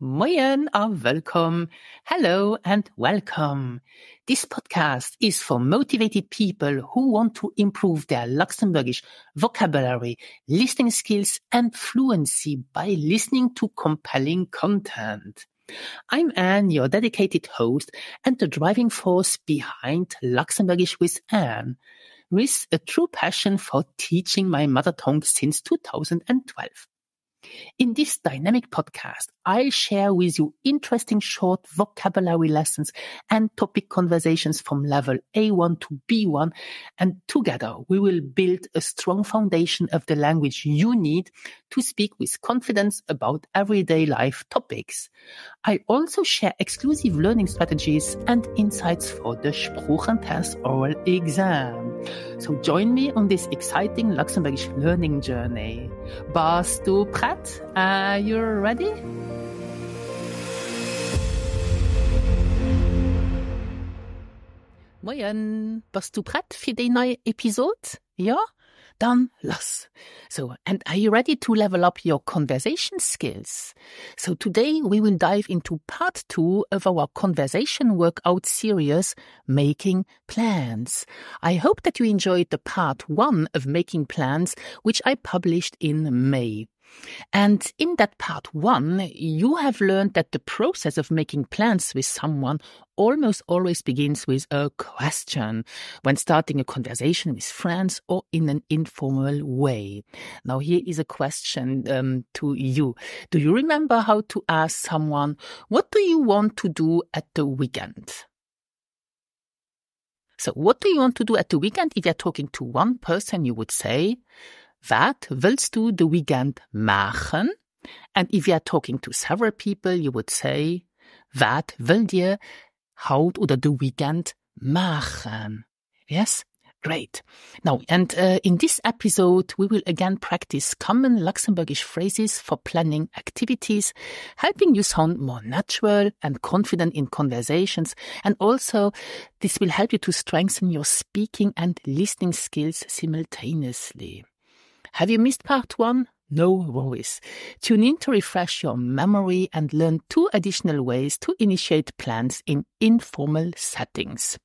Moyen are welcome. Hello and welcome. This podcast is for motivated people who want to improve their Luxembourgish vocabulary, listening skills and fluency by listening to compelling content. I'm Anne, your dedicated host and the driving force behind Luxembourgish with Anne, with a true passion for teaching my mother tongue since 2012. In this dynamic podcast, I share with you interesting short vocabulary lessons and topic conversations from level A1 to B1. And together we will build a strong foundation of the language you need to speak with confidence about everyday life topics. I also share exclusive learning strategies and insights for the Spruchentest oral exam. So join me on this exciting Luxembourgish learning journey. Bas du pratt? Uh, you're ready? Moien, Bas du pratt fir déi neii Episod? Ja? Yeah? Done, loss. So, and are you ready to level up your conversation skills? So today we will dive into part two of our conversation workout series, Making Plans. I hope that you enjoyed the part one of Making Plans, which I published in May. And in that part one, you have learned that the process of making plans with someone almost always begins with a question when starting a conversation with friends or in an informal way. Now, here is a question um, to you. Do you remember how to ask someone, What do you want to do at the weekend? So, what do you want to do at the weekend? If you're talking to one person, you would say, what willst du the weekend machen? And if you are talking to several people, you would say, What will dir haut oder the weekend machen? Yes? Great. Now, and uh, in this episode, we will again practice common Luxembourgish phrases for planning activities, helping you sound more natural and confident in conversations. And also, this will help you to strengthen your speaking and listening skills simultaneously. Have you missed part one? No worries. Tune in to refresh your memory and learn two additional ways to initiate plans in informal settings.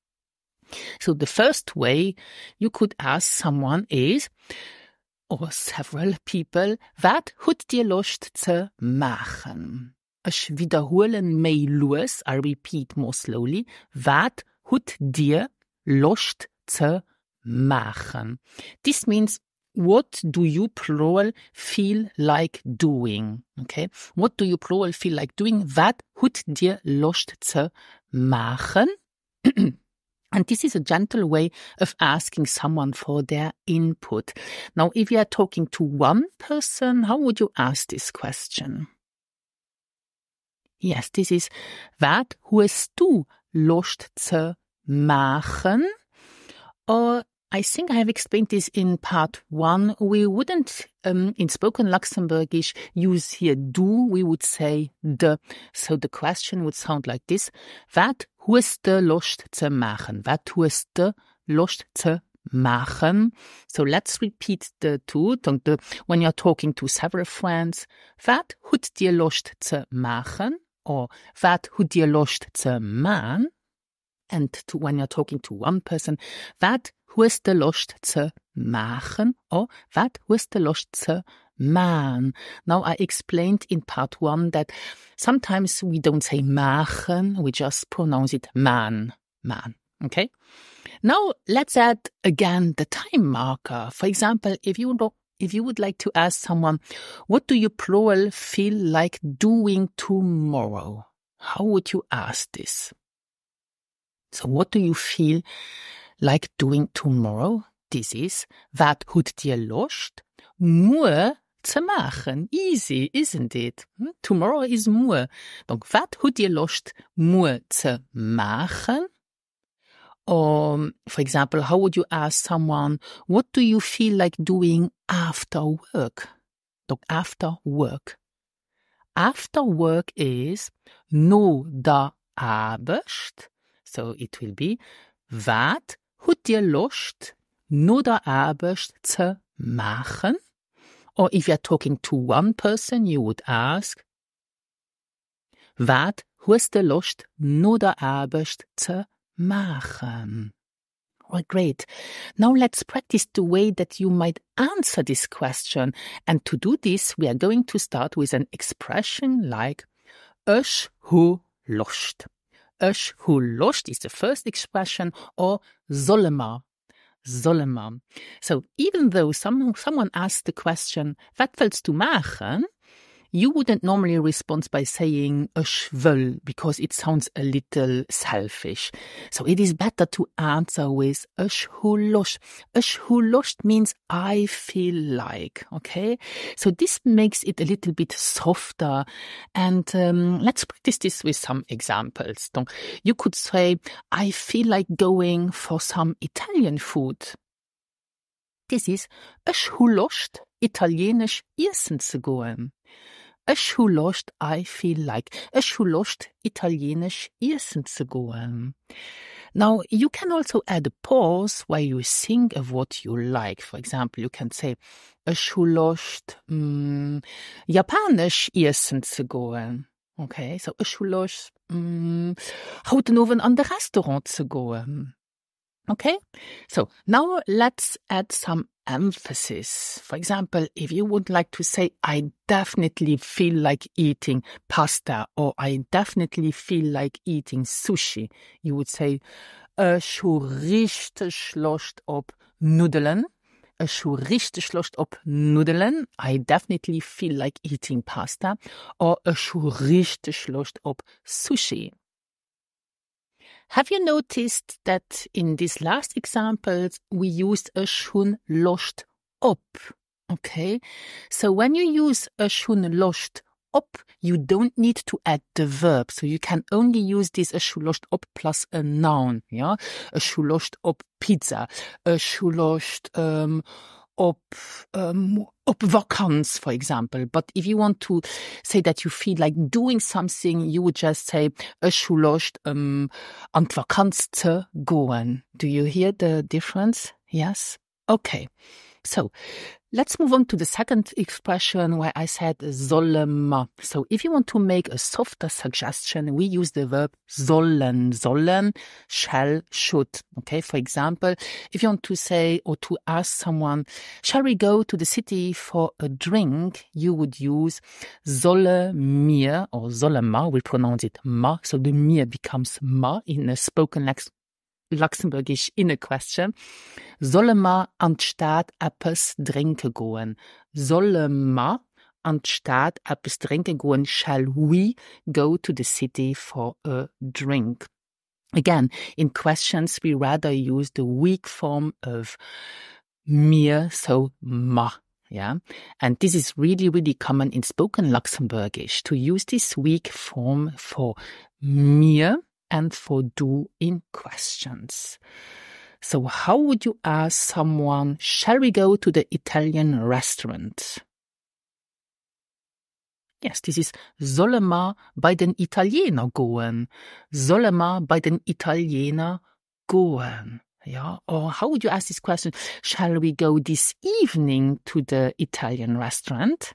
So the first way you could ask someone is, or several people, wat hut dir Lust zu machen? Ich wiederholen may Lewis, I repeat more slowly, wat hut dir Lust zu machen? This means what do you plural feel like doing? Okay, what do you plural feel like doing? What would dir Lust zu machen? And this is a gentle way of asking someone for their input. Now, if you are talking to one person, how would you ask this question? Yes, this is, what hast du Lust zu machen? Or I think I have explained this in part one. We wouldn't, um, in spoken Luxembourgish, use here "do." we would say de. So the question would sound like this. Wat huest de Lust zu machen? Wat huest de Lust zu machen? So let's repeat the two. When you're talking to several friends, wat hut dir Lust zu machen? Or wat hut dir Lust zu machen? And to, when you're talking to one person, wat hoest de lust te maken Oh, what was the lust to man. Now I explained in part one that sometimes we don't say machen, we just pronounce it man, man. Okay. Now let's add again the time marker. For example, if you know, if you would like to ask someone, what do you plural feel like doing tomorrow? How would you ask this? So what do you feel like doing tomorrow, this is, wat hut dir lost, nur zu machen. Easy, isn't it? Hm? Tomorrow is more. Donc, wat hut ihr lost, to zu machen? Or, um, for example, how would you ask someone, what do you feel like doing after work? Donc, after work. After work is no da abest. So it will be, wat hat dir Lust, nur der Arbeit zu machen? Or oh, if you're talking to one person, you would ask, wat hast du Lust, nur der Arbeit zu machen? Well, great. Now let's practice the way that you might answer this question. And to do this, we are going to start with an expression like, ich hu Lust. Ush lost is the first expression, or zollema. Zollema. So even though some, someone asked the question, What willst du machen? you wouldn't normally respond by saying a because it sounds a little selfish. So it is better to answer with a schwulosch. A means I feel like. Okay. So this makes it a little bit softer. And um, let's practice this with some examples. You could say, I feel like going for some Italian food. This is a Italienisch essen zu gehen. Eschulost I feel like. Eschulost Italienisch Essen zu Now, you can also add a pause where you think of what you like. For example, you can say, Eschulost mm, Japanisch Essen zu goen. Okay, so Eschulost mm, Houtenhoven an der restaurant zu Okay, so now let's add some emphasis. For example, if you would like to say, I definitely feel like eating pasta or I definitely feel like eating sushi, you would say, Ich richtig Lust Nudeln. Ich richtig Lust Nudeln. I definitely feel like eating pasta. Or ich richtig Lust op Sushi. Have you noticed that in these last examples we used a schon lost up? Okay, so when you use a schon lost up, you don't need to add the verb. So you can only use this a schon lost up plus a noun. Yeah, a schon lost up pizza, a schon lost um, up um, op vacance, for example. But if you want to say that you feel like doing something, you would just say, ich um, an vacances zu gehen. Do you hear the difference? Yes? Okay. So Let's move on to the second expression where I said sollen. So if you want to make a softer suggestion, we use the verb sollen, sollen, shall, should. Okay. For example, if you want to say or to ask someone, shall we go to the city for a drink? You would use solle mir or solle ma. We pronounce it ma. So the mir becomes ma in a spoken language luxemburgisch question, solle ma anstatt d'Staat drinke goen. Solle ma anstatt d'Staat drinke goen, shall we go to the city for a drink? Again, in questions we rather use the weak form of mir, so ma. Yeah. And this is really, really common in spoken Luxembourgish to use this weak form for mir and for doing questions. So, how would you ask someone, shall we go to the Italian restaurant? Yes, this is Solle bei den Italiener gehen? Solle bei den Italiener gehen? Yeah, or how would you ask this question? Shall we go this evening to the Italian restaurant?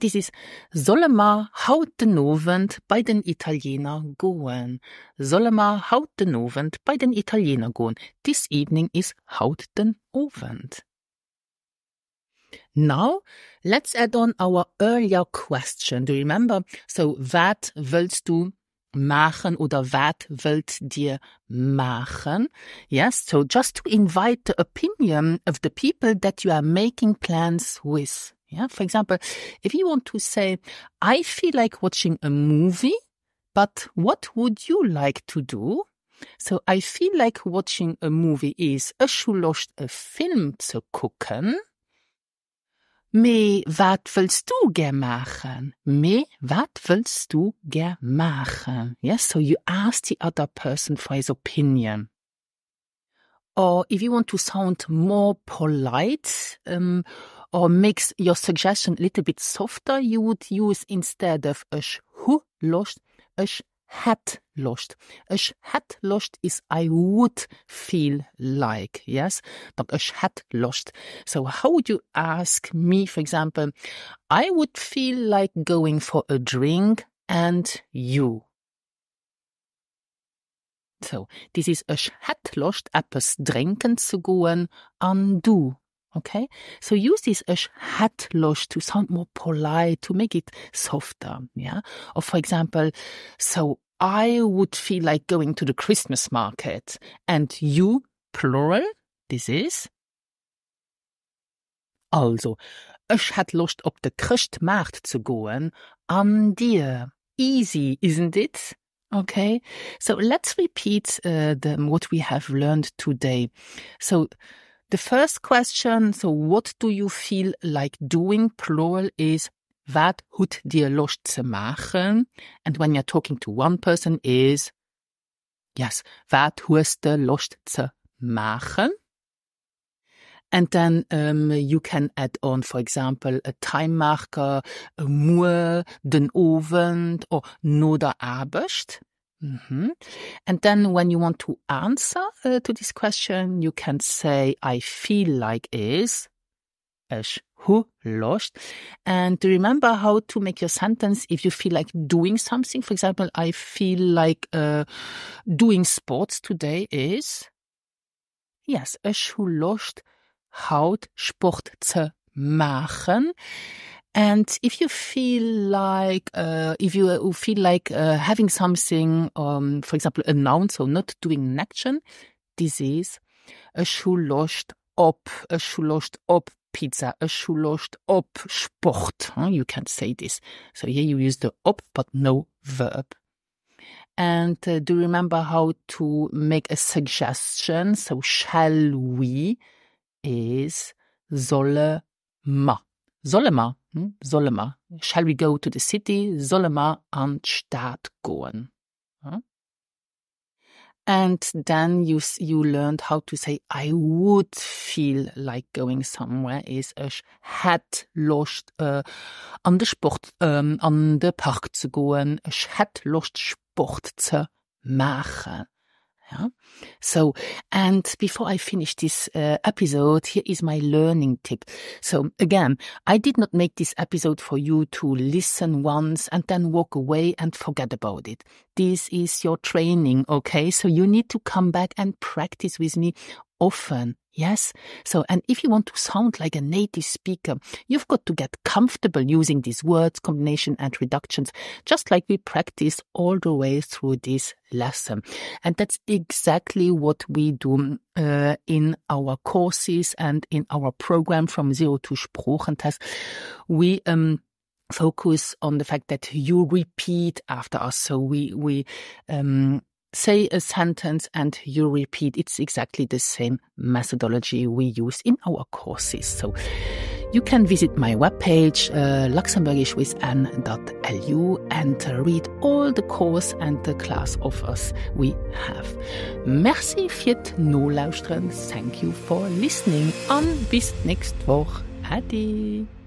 This Solle ma hautenowend bei den Italiener goen. Solle ma by bei den Italiener goen. This evening is hautenowend. Now, let's add on our earlier question. Do you remember? So, what willst du machen oder wat willst dir machen? Yes, so just to invite the opinion of the people that you are making plans with. Yeah. For example, if you want to say, I feel like watching a movie, but what would you like to do? So I feel like watching a movie is ich lust a film zu gucken. Me, wat willst du gern machen? Me, wat willst du gern machen? Yes, so you ask the other person for his opinion. Or if you want to sound more polite, um, or makes your suggestion a little bit softer, you would use instead of ich hu lost, ich hat lost. Ich hat lost is I would feel like, yes? But ich hat lost. So how would you ask me, for example, I would feel like going for a drink and you? So, this is ich hat lost, etwas trinken zu gehen, and du Okay? So use this hat hatlosh to sound more polite, to make it softer. Yeah? Or for example, so I would feel like going to the Christmas market and you, plural, this is? Also, ich hat Lust op de Christmarkt zu goen an dir. Easy, isn't it? Okay, so let's repeat uh, the, what we have learned today. So, the first question, so what do you feel like doing, plural, is wat houdt dir Lust zu machen? And when you're talking to one person is, yes, wat hast du Lust zu machen? And then um, you can add on, for example, a time marker, a Uhr, den Oven or no der Arbeit. Mm-hmm. And then when you want to answer uh, to this question, you can say, I feel like is, es lost. And remember how to make your sentence if you feel like doing something. For example, I feel like uh, doing sports today is, yes, es lost, haut Sport zu machen. And if you feel like, uh, if you uh, feel like uh, having something, um, for example, announced or not doing an action, this is a schulost op, a schulost op pizza, a schulost op sport. Huh? You can say this. So here you use the op, but no verb. And uh, do you remember how to make a suggestion? So shall we is solle ma. Solle ma Hm? Shall we go to the city? Solle ma an Staat goen? And then you you learned how to say I would feel like going somewhere is ich had lost uh, an de sport um, an de park zu goen. Ich hat lost sport zu machen. Yeah? So, and before I finish this uh, episode, here is my learning tip. So again, I did not make this episode for you to listen once and then walk away and forget about it. This is your training, okay? So you need to come back and practice with me often Yes? So, and if you want to sound like a native speaker, you've got to get comfortable using these words, combination and reductions, just like we practice all the way through this lesson. And that's exactly what we do uh, in our courses and in our program from zero to Sprochentest. We, um, focus on the fact that you repeat after us. So we, we, um, say a sentence and you repeat. It's exactly the same methodology we use in our courses. So you can visit my webpage, uh, luxembourgishwithanne.lu, and uh, read all the course and the class offers we have. Merci No lauschen. Thank you for listening. and bis nächste Woche. Ade.